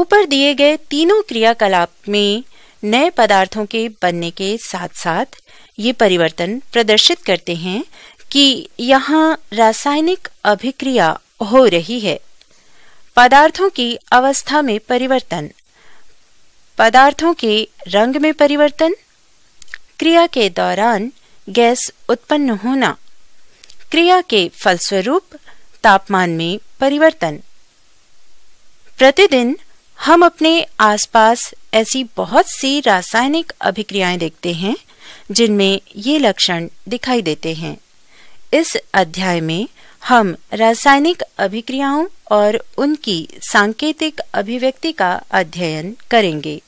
ऊपर दिए गए तीनों क्रियाकलाप में नए पदार्थों के बनने के साथ साथ ये परिवर्तन प्रदर्शित करते हैं कि यहाँ रासायनिक अभिक्रिया हो रही है पदार्थों की अवस्था में परिवर्तन पदार्थों के रंग में परिवर्तन क्रिया के दौरान गैस उत्पन्न होना क्रिया के फलस्वरूप तापमान में परिवर्तन प्रतिदिन हम अपने आसपास ऐसी बहुत सी रासायनिक अभिक्रियाएं देखते हैं जिनमें ये लक्षण दिखाई देते हैं इस अध्याय में हम रासायनिक अभिक्रियाओं और उनकी सांकेतिक अभिव्यक्ति का अध्ययन करेंगे